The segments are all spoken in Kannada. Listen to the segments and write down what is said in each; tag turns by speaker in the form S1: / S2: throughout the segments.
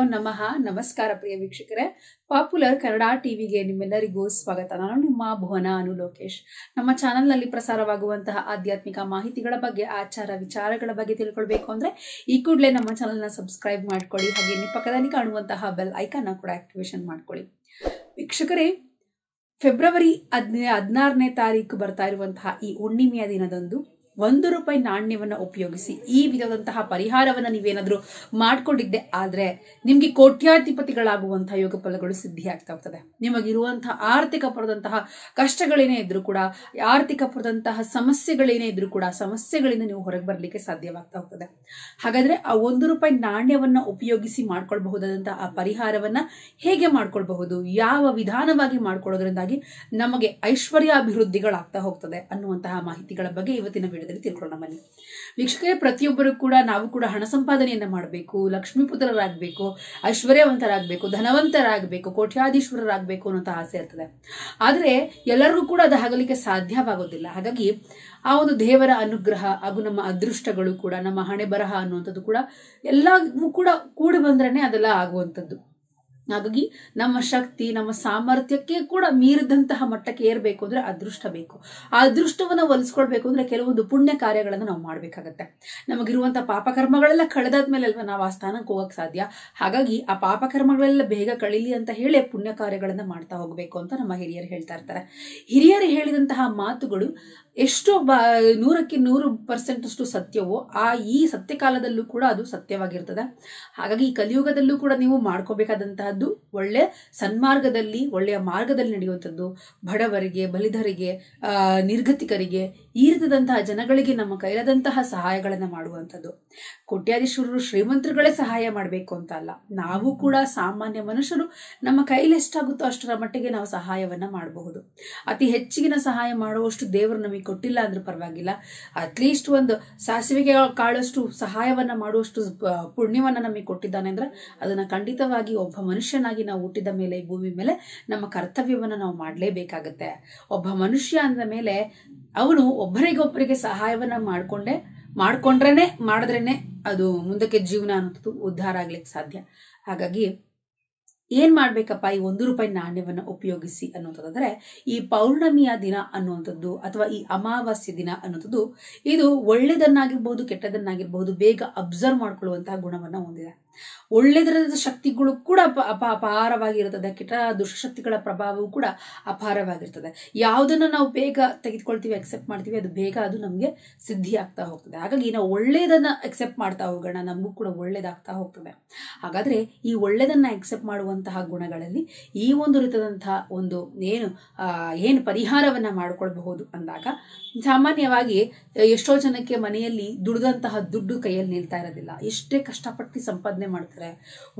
S1: ಹರಿಯೋ ನಮಃ ನಮಸ್ಕಾರ ಪ್ರಿಯ ವೀಕ್ಷಕರೇ ಪಾಪ್ಯುಲರ್ ಕನ್ನಡ ಟಿವಿಗೆ ನಿಮ್ಮೆಲ್ಲರಿಗೂ ಸ್ವಾಗತ ನಾನು ನಿಮ್ಮ ಭುವನ ಅನು ಲೋಕೇಶ್ ನಮ್ಮ ನಲ್ಲಿ ಪ್ರಸಾರವಾಗುವಂತಹ ಆಧ್ಯಾತ್ಮಿಕ ಮಾಹಿತಿಗಳ ಬಗ್ಗೆ ಆಚಾರ ವಿಚಾರಗಳ ಬಗ್ಗೆ ತಿಳ್ಕೊಳ್ಬೇಕು ಅಂದರೆ ಈ ಕೂಡಲೇ ನಮ್ಮ ಚಾನೆಲ್ನ ಸಬ್ಸ್ಕ್ರೈಬ್ ಮಾಡ್ಕೊಳ್ಳಿ ಹಾಗೆ ನಿಮ್ಮ ಪಕ್ಕದಲ್ಲಿ ಕಾಣುವಂತಹ ಬೆಲ್ ಐಕನ್ನ ಕೂಡ ಆಕ್ಟಿವೇಶನ್ ಮಾಡ್ಕೊಳ್ಳಿ ವೀಕ್ಷಕರೇ ಫೆಬ್ರವರಿ ಹದಿನ ಹದಿನಾರನೇ ತಾರೀಕು ಬರ್ತಾ ಇರುವಂತಹ ಈ ಹುಣ್ಣಿಮೆಯ ದಿನದಂದು ಒಂದು ರೂಪಾಯಿ ನಾಣ್ಯವನ್ನು ಉಪಯೋಗಿಸಿ ಈ ವಿಧದಂತಹ ಪರಿಹಾರವನ್ನು ನೀವೇನಾದರೂ ಮಾಡಿಕೊಂಡಿದ್ದೆ ಆದರೆ ನಿಮಗೆ ಕೋಟ್ಯಾಧಿಪತಿಗಳಾಗುವಂತಹ ಯೋಗ ಫಲಗಳು ಆಗ್ತಾ ಹೋಗ್ತದೆ ನಿಮಗಿರುವಂತಹ ಆರ್ಥಿಕ ಪರದಂತಹ ಕಷ್ಟಗಳೇನೇ ಇದ್ರೂ ಕೂಡ ಆರ್ಥಿಕ ಪರದಂತಹ ಸಮಸ್ಯೆಗಳೇನೇ ಇದ್ರೂ ಕೂಡ ಸಮಸ್ಯೆಗಳಿಂದ ನೀವು ಹೊರಗೆ ಬರಲಿಕ್ಕೆ ಸಾಧ್ಯವಾಗ್ತಾ ಹೋಗ್ತದೆ ಹಾಗಾದ್ರೆ ಆ ಒಂದು ರೂಪಾಯಿ ನಾಣ್ಯವನ್ನ ಉಪಯೋಗಿಸಿ ಮಾಡ್ಕೊಳ್ಬಹುದಾದಂತಹ ಆ ಪರಿಹಾರವನ್ನ ಹೇಗೆ ಮಾಡ್ಕೊಳ್ಬಹುದು ಯಾವ ವಿಧಾನವಾಗಿ ಮಾಡ್ಕೊಳ್ಳೋದ್ರಿಂದಾಗಿ ನಮಗೆ ಅಭಿವೃದ್ಧಿಗಳಾಗ್ತಾ ಹೋಗ್ತದೆ ಅನ್ನುವಂತಹ ಮಾಹಿತಿಗಳ ಬಗ್ಗೆ ಇವತ್ತಿನ ವಿಡಿಯೋದಲ್ಲಿ ಅಂತೇಳಿ ತಿಳ್ಕೊಳ್ಳೋಣ ಬನ್ನಿ ವೀಕ್ಷಕರೇ ಪ್ರತಿಯೊಬ್ಬರು ಕೂಡ ನಾವು ಕೂಡ ಹಣ ಸಂಪಾದನೆಯನ್ನು ಮಾಡಬೇಕು ಲಕ್ಷ್ಮೀಪುತ್ರರಾಗಬೇಕು ಐಶ್ವರ್ಯವಂತರಾಗಬೇಕು ಧನವಂತರಾಗಬೇಕು ಕೋಟ್ಯಾಧೀಶ್ವರರಾಗಬೇಕು ಅನ್ನೋಂಥ ಆಸೆ ಇರ್ತದೆ ಆದರೆ ಎಲ್ಲರಿಗೂ ಕೂಡ ಅದು ಆಗಲಿಕ್ಕೆ ಸಾಧ್ಯವಾಗೋದಿಲ್ಲ ಹಾಗಾಗಿ ಆ ಒಂದು ದೇವರ ಅನುಗ್ರಹ ಹಾಗೂ ನಮ್ಮ ಅದೃಷ್ಟಗಳು ಕೂಡ ನಮ್ಮ ಹಣೆ ಬರಹ ಅನ್ನುವಂಥದ್ದು ಕೂಡ ಎಲ್ಲವೂ ಕೂಡ ಕೂಡಿ ಬಂದ್ರೆ ಅದೆಲ್ಲ ಆಗುವಂಥದ್ದು ಹಾಗಾಗಿ ನಮ್ಮ ಶಕ್ತಿ ನಮ್ಮ ಸಾಮರ್ಥ್ಯಕ್ಕೆ ಕೂಡ ಮೀರಿದಂತಹ ಮಟ್ಟಕ್ಕೆ ಏರ್ಬೇಕು ಅಂದ್ರೆ ಅದೃಷ್ಟ ಬೇಕು ಆ ಅದೃಷ್ಟವನ್ನ ಒಲಿಸ್ಕೊಳ್ಬೇಕು ಅಂದ್ರೆ ಕೆಲವೊಂದು ಪುಣ್ಯ ಕಾರ್ಯಗಳನ್ನು ನಾವು ಮಾಡ್ಬೇಕಾಗತ್ತೆ ನಮಗಿರುವಂತಹ ಪಾಪಕರ್ಮಗಳೆಲ್ಲ ಕಳೆದಾದ್ಮೇಲೆ ಅಲ್ವಾ ನಾವು ಆ ಸ್ಥಾನಕ್ಕೆ ಹೋಗಕ್ ಸಾಧ್ಯ ಹಾಗಾಗಿ ಆ ಪಾಪಕರ್ಮಗಳೆಲ್ಲ ಬೇಗ ಕಳಿಲಿ ಅಂತ ಹೇಳಿ ಪುಣ್ಯ ಕಾರ್ಯಗಳನ್ನ ಮಾಡ್ತಾ ಹೋಗ್ಬೇಕು ಅಂತ ನಮ್ಮ ಹಿರಿಯರು ಹೇಳ್ತಾ ಇರ್ತಾರೆ ಹಿರಿಯರು ಹೇಳಿದಂತಹ ಮಾತುಗಳು ಎಷ್ಟು ಬ ನೂರಕ್ಕೆ ನೂರು ಪರ್ಸೆಂಟ್ ಅಷ್ಟು ಸತ್ಯವೋ ಆ ಈ ಸತ್ಯಕಾಲದಲ್ಲೂ ಕೂಡ ಅದು ಸತ್ಯವಾಗಿರ್ತದೆ ಹಾಗಾಗಿ ಈ ಕಲಿಯುಗದಲ್ಲೂ ಕೂಡ ನೀವು ಮಾಡ್ಕೋಬೇಕಾದಂತಹ ಅದು ಒಳ್ಳೆಯ ಸನ್ಮಾರ್ಗದಲ್ಲಿ ಒಳ್ಳೆಯ ಮಾರ್ಗದಲ್ಲಿ ನಡೆಯುವಂಥದ್ದು ಬಡವರಿಗೆ ಬಲಿಧರಿಗೆ ನಿರ್ಗತಿಕರಿಗೆ ಈ ಜನಗಳಿಗೆ ನಮ್ಮ ಕೈಲಾದಂತಹ ಸಹಾಯಗಳನ್ನು ಮಾಡುವಂಥದ್ದು ಕೋಟ್ಯಾಧೀಶ್ವರರು ಶ್ರೀಮಂತರುಗಳೇ ಸಹಾಯ ಮಾಡಬೇಕು ಅಂತ ಅಲ್ಲ ನಾವು ಕೂಡ ಸಾಮಾನ್ಯ ಮನುಷ್ಯರು ನಮ್ಮ ಕೈಲಿ ಎಷ್ಟಾಗುತ್ತೋ ಅಷ್ಟರ ಮಟ್ಟಿಗೆ ನಾವು ಸಹಾಯವನ್ನ ಮಾಡಬಹುದು ಅತಿ ಹೆಚ್ಚಿಗಿನ ಸಹಾಯ ಮಾಡುವಷ್ಟು ದೇವರು ನಮಗೆ ಕೊಟ್ಟಿಲ್ಲ ಅಂದ್ರೆ ಪರವಾಗಿಲ್ಲ ಅಟ್ಲೀಸ್ಟ್ ಒಂದು ಸಾಸಿವೆಗೆ ಕಾಳಷ್ಟು ಸಹಾಯವನ್ನ ಮಾಡುವಷ್ಟು ಪುಣ್ಯವನ್ನ ನಮಗೆ ಕೊಟ್ಟಿದ್ದಾನೆ ಅಂದ್ರೆ ಅದನ್ನ ಖಂಡಿತವಾಗಿ ಒಬ್ಬ ಮನುಷ್ಯ ಮನುಷ್ಯನಾಗಿ ನಾವು ಹುಟ್ಟಿದ ಮೇಲೆ ಈ ಭೂಮಿ ಮೇಲೆ ನಮ್ಮ ಕರ್ತವ್ಯವನ್ನು ನಾವು ಮಾಡಲೇಬೇಕಾಗತ್ತೆ ಒಬ್ಬ ಮನುಷ್ಯ ಅಂದ ಮೇಲೆ ಅವನು ಒಬ್ಬರಿಗೊಬ್ಬರಿಗೆ ಸಹಾಯವನ್ನು ಮಾಡಿಕೊಂಡೆ ಮಾಡಿಕೊಂಡ್ರೇನೆ ಮಾಡಿದ್ರೇನೆ ಅದು ಮುಂದಕ್ಕೆ ಜೀವನ ಅನ್ನೋದು ಉದ್ಧಾರ ಆಗ್ಲಿಕ್ಕೆ ಸಾಧ್ಯ ಹಾಗಾಗಿ ಏನ್ ಮಾಡ್ಬೇಕಪ್ಪ ಈ ಒಂದು ರೂಪಾಯಿ ನಾಣ್ಯವನ್ನು ಉಪಯೋಗಿಸಿ ಅನ್ನೋದಾದ್ರೆ ಈ ಪೌರ್ಣಮಿಯ ದಿನ ಅನ್ನುವಂಥದ್ದು ಅಥವಾ ಈ ಅಮಾವಾಸ್ಯ ದಿನ ಅನ್ನೋಂಥದ್ದು ಇದು ಒಳ್ಳೆಯದನ್ನಾಗಿರ್ಬೋದು ಕೆಟ್ಟದನ್ನಾಗಿರ್ಬೋದು ಬೇಗ ಅಬ್ಸರ್ವ್ ಮಾಡ್ಕೊಳ್ಳುವಂತಹ ಗುಣವನ್ನು ಹೊಂದಿದೆ ಒಳ್ಳೆದರ ಶಕ್ತಿಗಳು ಕೂಡ ಅಪ ಅಪಾರವಾಗಿರ್ತದೆ ಅಪಾರವಾಗಿರುತ್ತದೆ ಕೆಟ್ಟ ದುಷ್ಟಶಕ್ತಿಗಳ ಪ್ರಭಾವವು ಕೂಡ ಅಪಾರವಾಗಿರ್ತದೆ ಯಾವುದನ್ನು ನಾವು ಬೇಗ ತೆಗೆದುಕೊಳ್ತೀವಿ ಅಕ್ಸೆಪ್ಟ್ ಮಾಡ್ತೀವಿ ಅದು ಬೇಗ ಅದು ನಮಗೆ ಸಿದ್ಧಿ ಆಗ್ತಾ ಹೋಗ್ತದೆ ಹಾಗಾಗಿ ನಾವು ಒಳ್ಳೆಯದನ್ನು ಅಕ್ಸೆಪ್ಟ್ ಮಾಡ್ತಾ ಹೋಗೋಣ ನಮಗೂ ಕೂಡ ಒಳ್ಳೇದಾಗ್ತಾ ಹೋಗ್ತದೆ ಹಾಗಾದರೆ ಈ ಒಳ್ಳೆಯದನ್ನು ಅಕ್ಸೆಪ್ಟ್ ಮಾಡುವಂತಹ ಗುಣಗಳಲ್ಲಿ ಈ ಒಂದು ರೀತಿಯಾದಂತಹ ಒಂದು ಏನು ಏನು ಪರಿಹಾರವನ್ನು ಮಾಡಿಕೊಳ್ಬಹುದು ಅಂದಾಗ ಸಾಮಾನ್ಯವಾಗಿ ಎಷ್ಟೋ ಜನಕ್ಕೆ ಮನೆಯಲ್ಲಿ ದುಡಿದಂತಹ ದುಡ್ಡು ಕೈಯಲ್ಲಿ ನಿಲ್ತಾ ಇರೋದಿಲ್ಲ ಎಷ್ಟೇ ಕಷ್ಟಪಟ್ಟು ಸಂಪಾದನೆ ಸಾಧನೆ ಮಾಡ್ತಾರೆ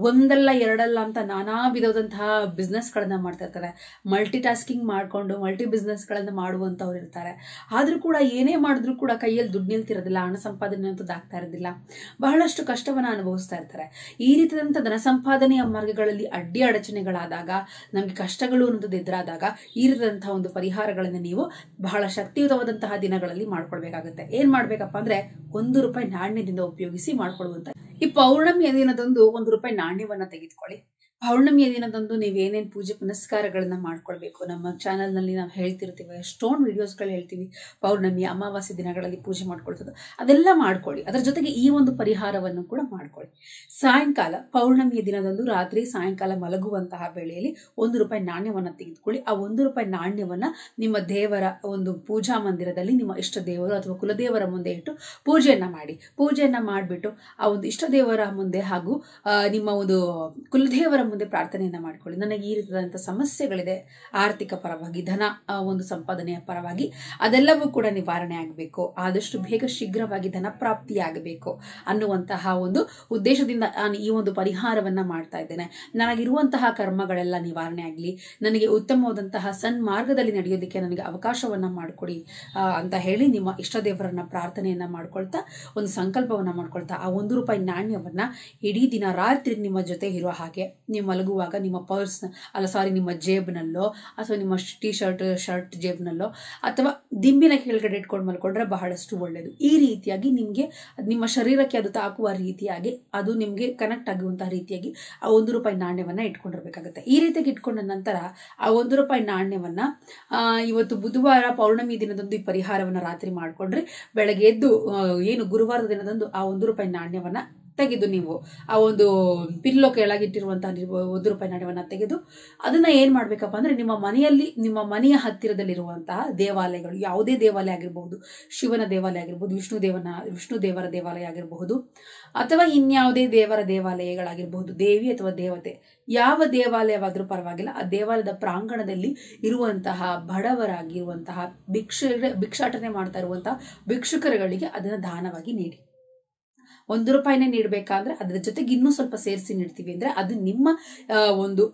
S1: ಒಂದಲ್ಲ ಎರಡಲ್ಲ ಅಂತ ನಾನಾ ವಿಧವಾದಂತಹ ಬಿಸ್ನೆಸ್ಗಳನ್ನ ಮಾಡ್ತಾ ಇರ್ತಾರೆ ಮಲ್ಟಿ ಟಾಸ್ಕಿಂಗ್ ಮಾಡ್ಕೊಂಡು ಮಲ್ಟಿ ಬಿಸ್ನೆಸ್ಗಳನ್ನು ಮಾಡುವಂಥವ್ರು ಇರ್ತಾರೆ ಆದರೂ ಕೂಡ ಏನೇ ಮಾಡಿದ್ರೂ ಕೂಡ ಕೈಯಲ್ಲಿ ದುಡ್ಡು ನಿಲ್ತಿರೋದಿಲ್ಲ ಹಣ ಸಂಪಾದನೆ ಅಂತದ್ದು ಆಗ್ತಾ ಇರೋದಿಲ್ಲ ಬಹಳಷ್ಟು ಕಷ್ಟವನ್ನು ಅನುಭವಿಸ್ತಾ ಇರ್ತಾರೆ ಈ ರೀತಿಯಾದಂಥ ಧನ ಸಂಪಾದನೆಯ ಮಾರ್ಗಗಳಲ್ಲಿ ಅಡ್ಡಿ ಅಡಚಣೆಗಳಾದಾಗ ನಮಗೆ ಕಷ್ಟಗಳು ಅನ್ನೋದು ಎದುರಾದಾಗ ಈ ರೀತಿಯಾದಂಥ ಒಂದು ಪರಿಹಾರಗಳನ್ನು ನೀವು ಬಹಳ ಶಕ್ತಿಯುತವಾದಂತಹ ದಿನಗಳಲ್ಲಿ ಮಾಡ್ಕೊಳ್ಬೇಕಾಗುತ್ತೆ ಏನ್ ಮಾಡ್ಬೇಕಪ್ಪ ಅಂದ್ರೆ ಒಂದು ರೂಪಾಯಿ ನಾಣ್ಯದಿಂದ ಉಪಯೋಗಿಸಿ ಮಾಡ್ಕೊಳ್ಳುವಂತ ಈ ಪೌರ್ಣಮಿ ದಿನದಂದು ಒಂದು ರೂಪಾಯಿ ನಾಣ್ಯವನ್ನ ತೆಗೆದುಕೊಳ್ಳಿ ಪೌರ್ಣಮಿಯ ದಿನದಂದು ನೀವು ಏನೇನು ಪೂಜೆ ಪುನಸ್ಕಾರಗಳನ್ನ ಮಾಡ್ಕೊಳ್ಬೇಕು ನಮ್ಮ ಚಾನಲ್ನಲ್ಲಿ ನಾವು ಹೇಳ್ತಿರ್ತೀವಿ ಎಷ್ಟೊಂದು ವಿಡಿಯೋಸ್ಗಳು ಹೇಳ್ತೀವಿ ಪೌರ್ಣಮಿ ಅಮಾವಾಸ್ಯ ದಿನಗಳಲ್ಲಿ ಪೂಜೆ ಮಾಡ್ಕೊಳ್ತದೆ ಅದೆಲ್ಲ ಮಾಡ್ಕೊಳ್ಳಿ ಅದರ ಜೊತೆಗೆ ಈ ಒಂದು ಪರಿಹಾರವನ್ನು ಕೂಡ ಮಾಡ್ಕೊಳ್ಳಿ ಸಾಯಂಕಾಲ ಪೌರ್ಣಮಿಯ ದಿನದಂದು ರಾತ್ರಿ ಸಾಯಂಕಾಲ ಮಲಗುವಂತಹ ವೇಳೆಯಲ್ಲಿ ಒಂದು ರೂಪಾಯಿ ನಾಣ್ಯವನ್ನು ತೆಗೆದುಕೊಳ್ಳಿ ಆ ಒಂದು ರೂಪಾಯಿ ನಾಣ್ಯವನ್ನು ನಿಮ್ಮ ದೇವರ ಒಂದು ಪೂಜಾ ಮಂದಿರದಲ್ಲಿ ನಿಮ್ಮ ಇಷ್ಟ ದೇವರು ಅಥವಾ ಕುಲದೇವರ ಮುಂದೆ ಇಟ್ಟು ಪೂಜೆಯನ್ನು ಮಾಡಿ ಪೂಜೆಯನ್ನು ಮಾಡಿಬಿಟ್ಟು ಆ ಒಂದು ಇಷ್ಟ ದೇವರ ಮುಂದೆ ಹಾಗೂ ನಿಮ್ಮ ಒಂದು ಕುಲದೇವರ ಮುಂದೆ ಪ್ರಾರ್ಥನೆಯನ್ನು ಮಾಡ್ಕೊಳ್ಳಿ ನನಗೆ ಈ ರೀತಿಯಾದಂಥ ಸಮಸ್ಯೆಗಳಿದೆ ಆರ್ಥಿಕ ಪರವಾಗಿ ಧನ ಒಂದು ಸಂಪಾದನೆಯ ಪರವಾಗಿ ಅದೆಲ್ಲವೂ ಕೂಡ ನಿವಾರಣೆ ಆಗಬೇಕು ಆದಷ್ಟು ಬೇಗ ಶೀಘ್ರವಾಗಿ ಧನ ಪ್ರಾಪ್ತಿಯಾಗಬೇಕು ಅನ್ನುವಂತಹ ಒಂದು ಉದ್ದೇಶದಿಂದ ನಾನು ಈ ಒಂದು ಪರಿಹಾರವನ್ನು ಮಾಡ್ತಾ ಇದ್ದೇನೆ ನನಗಿರುವಂತಹ ಕರ್ಮಗಳೆಲ್ಲ ನಿವಾರಣೆ ಆಗಲಿ ನನಗೆ ಉತ್ತಮವಾದಂತಹ ಸನ್ಮಾರ್ಗದಲ್ಲಿ ನಡೆಯೋದಕ್ಕೆ ನನಗೆ ಅವಕಾಶವನ್ನ ಮಾಡಿಕೊಡಿ ಅಂತ ಹೇಳಿ ನಿಮ್ಮ ಇಷ್ಟ ದೇವರನ್ನ ಪ್ರಾರ್ಥನೆಯನ್ನು ಮಾಡ್ಕೊಳ್ತಾ ಒಂದು ಸಂಕಲ್ಪವನ್ನ ಮಾಡ್ಕೊಳ್ತಾ ಆ ಒಂದು ರೂಪಾಯಿ ನಾಣ್ಯವನ್ನು ಇಡೀ ದಿನ ರಾತ್ರಿ ನಿಮ್ಮ ಜೊತೆ ಇರೋ ಹಾಗೆ ನೀವು ಮಲಗುವಾಗ ನಿಮ್ಮ ಪರ್ಸ್ ಅಲ್ಲ ಸಾರಿ ನಿಮ್ಮ ಜೇಬ್ನಲ್ಲೋ ಅಥವಾ ನಿಮ್ಮ ಟಿ ಶರ್ಟ್ ಶರ್ಟ್ ಜೇಬ್ನಲ್ಲೋ ಅಥವಾ ದಿಂಬಿನ ಕೆಳಗಡೆ ಇಟ್ಕೊಂಡು ಮಲ್ಕೊಂಡ್ರೆ ಬಹಳಷ್ಟು ಒಳ್ಳೆಯದು ಈ ರೀತಿಯಾಗಿ ನಿಮಗೆ ನಿಮ್ಮ ಶರೀರಕ್ಕೆ ಅದು ತಾಕುವ ರೀತಿಯಾಗಿ ಅದು ನಿಮಗೆ ಕನೆಕ್ಟ್ ಆಗುವಂತಹ ರೀತಿಯಾಗಿ ಆ ಒಂದು ರೂಪಾಯಿ ನಾಣ್ಯವನ್ನು ಇಟ್ಕೊಂಡಿರ್ಬೇಕಾಗುತ್ತೆ ಈ ರೀತಿಯಾಗಿ ಇಟ್ಕೊಂಡ ನಂತರ ಆ ಒಂದು ರೂಪಾಯಿ ನಾಣ್ಯವನ್ನು ಇವತ್ತು ಬುಧವಾರ ಪೌರ್ಣಮಿ ದಿನದಂದು ಈ ಪರಿಹಾರವನ್ನು ರಾತ್ರಿ ಮಾಡಿಕೊಂಡ್ರೆ ಬೆಳಗ್ಗೆ ಎದ್ದು ಏನು ಗುರುವಾರದ ದಿನದಂದು ಆ ಒಂದು ರೂಪಾಯಿ ನಾಣ್ಯವನ್ನು ತೆಗೆದು ನೀವು ಆ ಒಂದು ಪಿಲ್ಲೋ ಕೆಳಗಿಟ್ಟಿರುವಂತಹ ಒಂದು ರೂಪಾಯಿ ತೆಗೆದು ಅದನ್ನ ಏನು ಮಾಡಬೇಕಪ್ಪ ಅಂದ್ರೆ ನಿಮ್ಮ ಮನೆಯಲ್ಲಿ ನಿಮ್ಮ ಮನೆಯ ಹತ್ತಿರದಲ್ಲಿರುವಂತಹ ದೇವಾಲಯಗಳು ಯಾವುದೇ ದೇವಾಲಯ ಆಗಿರಬಹುದು ಶಿವನ ದೇವಾಲಯ ಆಗಿರಬಹುದು ವಿಷ್ಣು ದೇವನ ವಿಷ್ಣು ದೇವರ ದೇವಾಲಯ ಆಗಿರಬಹುದು ಅಥವಾ ಇನ್ಯಾವುದೇ ದೇವರ ದೇವಾಲಯಗಳಾಗಿರಬಹುದು ದೇವಿ ಅಥವಾ ದೇವತೆ ಯಾವ ದೇವಾಲಯವಾದರೂ ಪರವಾಗಿಲ್ಲ ಆ ದೇವಾಲಯದ ಪ್ರಾಂಗಣದಲ್ಲಿ ಇರುವಂತಹ ಬಡವರಾಗಿರುವಂತಹ ಭಿಕ್ಷ ಭಿಕ್ಷಾಟನೆ ಮಾಡ್ತಾ ಇರುವಂತಹ ಭಿಕ್ಷುಕರುಗಳಿಗೆ ಅದನ್ನು ದಾನವಾಗಿ ನೀಡಿ ಒಂದು ರೂಪಾಯಿನೇ ನೀಡಬೇಕಾದ್ರೆ ಅದ್ರ ಜೊತೆಗೆ ಇನ್ನೂ ಸ್ವಲ್ಪ ಸೇರಿಸಿ ನೀಡ್ತೀವಿ ಅಂದ್ರೆ ಅದು ನಿಮ್ಮ ಒಂದು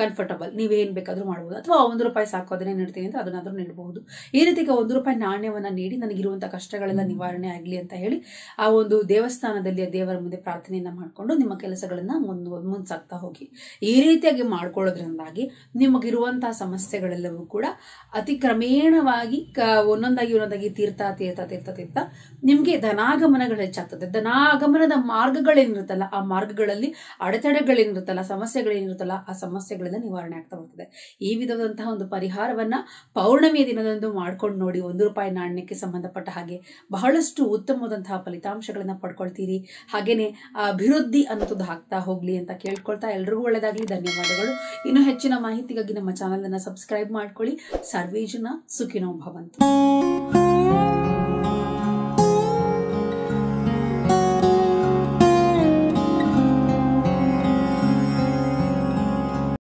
S1: ಕಂಫರ್ಟಬಲ್ ನೀವೇನು ಬೇಕಾದರೂ ಮಾಡ್ಬೋದು ಅಥವಾ ಒಂದು ರೂಪಾಯಿ ಸಾಕು ಅದನ್ನೇ ನೀಡ್ತೀವಿ ಅಂದ್ರೆ ಅದನ್ನಾದರೂ ನೀಡಬಹುದು ಈ ರೀತಿಗೆ ಒಂದು ರೂಪಾಯಿ ನಾಣ್ಯವನ್ನ ನೀಡಿ ನನಗಿರುವಂಥ ಕಷ್ಟಗಳೆಲ್ಲ ನಿವಾರಣೆ ಆಗಲಿ ಅಂತ ಹೇಳಿ ಆ ಒಂದು ದೇವಸ್ಥಾನದಲ್ಲಿ ದೇವರ ಮುಂದೆ ಪ್ರಾರ್ಥನೆಯನ್ನ ಮಾಡಿಕೊಂಡು ನಿಮ್ಮ ಕೆಲಸಗಳನ್ನ ಮುಂದು ಮುಂದಾಗ್ತಾ ಹೋಗಿ ಈ ರೀತಿಯಾಗಿ ಮಾಡ್ಕೊಳ್ಳೋದ್ರಿಂದಾಗಿ ನಿಮಗಿರುವಂತಹ ಸಮಸ್ಯೆಗಳೆಲ್ಲವೂ ಕೂಡ ಅತಿ ಕ್ರಮೇಣವಾಗಿ ಒಂದೊಂದಾಗಿ ಒಂದೊಂದಾಗಿ ತೀರ್ಥ ತೀರ್ಥ ತೀರ್ಥ ತೀರ್ಥ ನಿಮಗೆ ಧನಾಗಮನಗಳು ಹೆಚ್ಚಾಗ್ತದೆ ಧನಾ ಆಗಮನದ ಮಾರ್ಗಗಳೇನಿರುತ್ತಲ್ಲ ಆ ಮಾರ್ಗಗಳಲ್ಲಿ ಅಡೆತಡೆಗಳೇನಿರುತ್ತಲ್ಲ ಸಮಸ್ಯೆಗಳೇನಿರುತ್ತಲ್ಲ ಆ ಸಮಸ್ಯೆಗಳಿಂದ ನಿವಾರಣೆ ಆಗ್ತಾ ಹೋಗ್ತದೆ ಈ ವಿಧವಾದಂತಹ ಒಂದು ಪರಿಹಾರವನ್ನ ಪೌರ್ಣಮಿಯ ದಿನದಂದು ಮಾಡ್ಕೊಂಡು ನೋಡಿ ಒಂದು ರೂಪಾಯಿ ನಾಣ್ಯಕ್ಕೆ ಸಂಬಂಧಪಟ್ಟ ಹಾಗೆ ಬಹಳಷ್ಟು ಉತ್ತಮವಾದಂತಹ ಫಲಿತಾಂಶಗಳನ್ನ ಪಡ್ಕೊಳ್ತೀರಿ ಹಾಗೇನೆ ಅಭಿವೃದ್ಧಿ ಅನ್ನೋದು ಆಗ್ತಾ ಹೋಗ್ಲಿ ಅಂತ ಕೇಳ್ಕೊಳ್ತಾ ಎಲ್ರಿಗೂ ಒಳ್ಳೇದಾಗ್ಲಿ ಧನ್ಯವಾದಗಳು ಇನ್ನು ಹೆಚ್ಚಿನ ಮಾಹಿತಿಗಾಗಿ ನಮ್ಮ ಚಾನೆಲ್ ಅನ್ನ ಸಬ್ಸ್ಕ್ರೈಬ್ ಮಾಡ್ಕೊಳ್ಳಿ ಸರ್ವೇಜನ ಸುಖಿನೋ ಭವಂತ